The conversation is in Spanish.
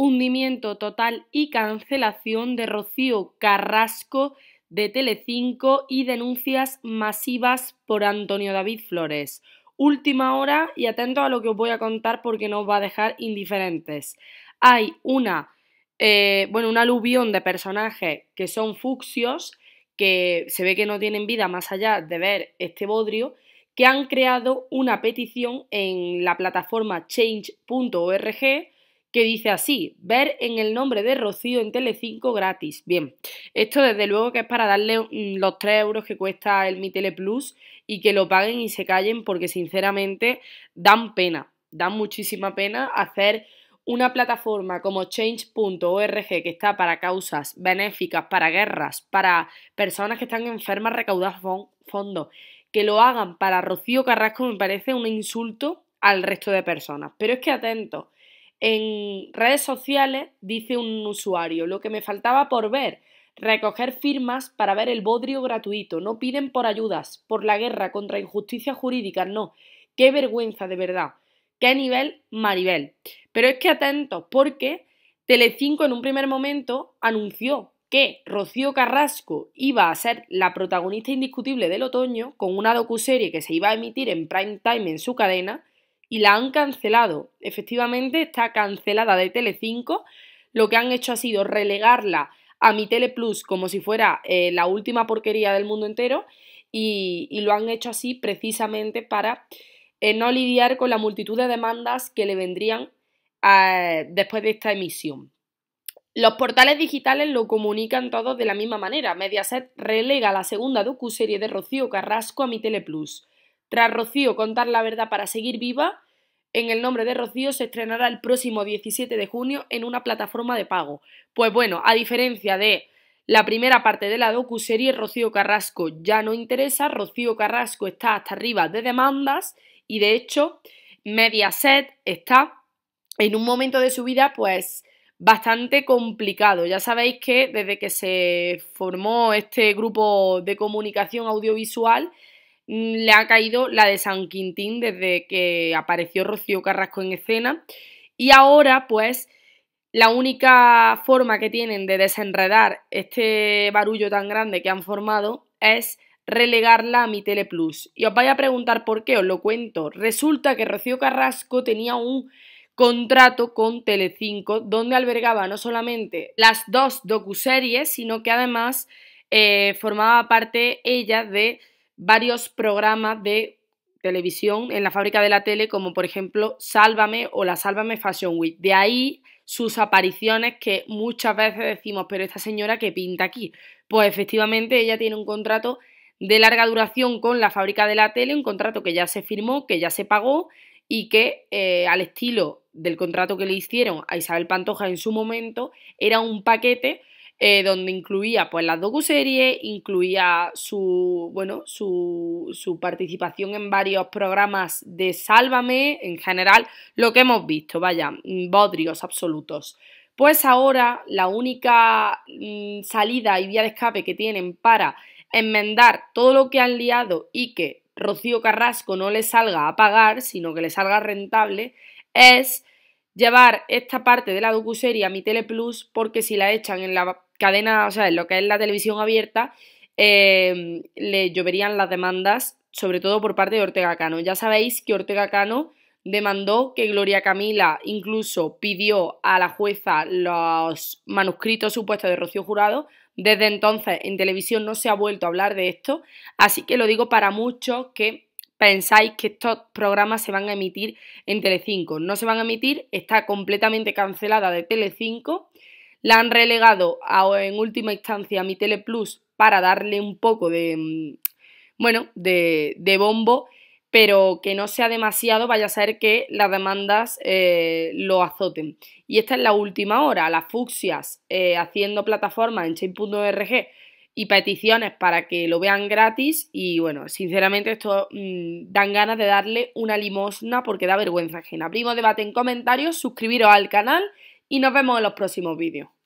hundimiento total y cancelación de Rocío Carrasco de Telecinco y denuncias masivas por Antonio David Flores. Última hora y atento a lo que os voy a contar porque no os va a dejar indiferentes. Hay una, eh, bueno, un aluvión de personajes que son fucsios, que se ve que no tienen vida más allá de ver este bodrio, que han creado una petición en la plataforma change.org que dice así, ver en el nombre de Rocío en Telecinco gratis. Bien, esto desde luego que es para darle mm, los 3 euros que cuesta el Mi Tele Plus y que lo paguen y se callen porque sinceramente dan pena, dan muchísima pena hacer una plataforma como change.org que está para causas benéficas, para guerras, para personas que están enfermas recaudar fondos, que lo hagan para Rocío Carrasco me parece un insulto al resto de personas. Pero es que atento, en redes sociales dice un usuario, lo que me faltaba por ver, recoger firmas para ver el bodrio gratuito, no piden por ayudas, por la guerra contra injusticias jurídicas, no. Qué vergüenza, de verdad. Qué nivel, Maribel. Pero es que atentos, porque Telecinco en un primer momento anunció que Rocío Carrasco iba a ser la protagonista indiscutible del otoño con una docuserie que se iba a emitir en prime time en su cadena y la han cancelado. Efectivamente, está cancelada de Telecinco. Lo que han hecho ha sido relegarla a mi Tele Plus como si fuera eh, la última porquería del mundo entero y, lo han hecho así precisamente para eh, no lidiar con la multitud de demandas que le vendrían eh, después de esta emisión. Los portales digitales lo comunican todos de la misma manera. Mediaset relega la segunda docu-serie de Rocío Carrasco a Mi Tele Plus. Tras Rocío contar la verdad para seguir viva, en el nombre de Rocío se estrenará el próximo 17 de junio en una plataforma de pago. Pues bueno, a diferencia de la primera parte de la docuserie, Rocío Carrasco ya no interesa, Rocío Carrasco está hasta arriba de demandas y de hecho Mediaset está en un momento de su vida pues bastante complicado. Ya sabéis que desde que se formó este grupo de comunicación audiovisual, Mm, le ha caído la de San Quintín desde que apareció Rocío Carrasco en escena. Y ahora, pues, la única forma que tienen de desenredar este barullo tan grande que han formado es relegarla a mi Teleplus. Y os vais a preguntar por qué, os lo cuento. Resulta que Rocío Carrasco tenía un contrato con Telecinco, donde albergaba no solamente las dos docuseries, sino que además eh, formaba parte ella de varios programas de televisión en la fábrica de la tele, como por ejemplo Sálvame o la Sálvame Fashion Week. De ahí sus apariciones que muchas veces decimos, pero esta señora que pinta aquí. Pues efectivamente ella tiene un contrato de larga duración con la fábrica de la tele, un contrato que ya se firmó, que ya se pagó y que eh, al estilo del contrato que le hicieron a Isabel Pantoja en su momento, era un paquete eh, donde incluía pues las docuseries, incluía su, bueno, su, su participación en varios programas de Sálvame, en general, lo que hemos visto, vaya, mm, bodrios absolutos. Pues ahora la única mm, salida y vía de escape que tienen para enmendar todo lo que han liado y que Rocío Carrasco no le salga a pagar, sino que le salga rentable, es llevar esta parte de la docuserie a mi Teleplus porque si la echan en la cadena, o sea, en lo que es la televisión abierta, em, le lloverían las demandas, sobre todo por parte de Ortega Cano. Ya sabéis que Ortega Cano demandó que Gloria Camila incluso pidió a la jueza los manuscritos supuestos de Rocío Jurado. Desde entonces en televisión no se ha vuelto a hablar de esto, así que lo digo para muchos que pensáis que estos programas se van a emitir en Telecinco. No se van a emitir, está completamente cancelada de Telecinco. La han relegado en última instancia a mi Tele Plus para darle un poco de, mm, bueno, de, de bombo, pero que no sea demasiado, vaya a ser que las demandas eh, lo azoten. Y esta es la última hora, las fucsias eh, haciendo plataformas en chain.org y peticiones para que lo vean gratis y bueno, sinceramente esto mm, dan ganas de darle una limosna porque da vergüenza ajena. Primo debate en comentarios, suscribiros al canal y nos vemos en los próximos vídeos.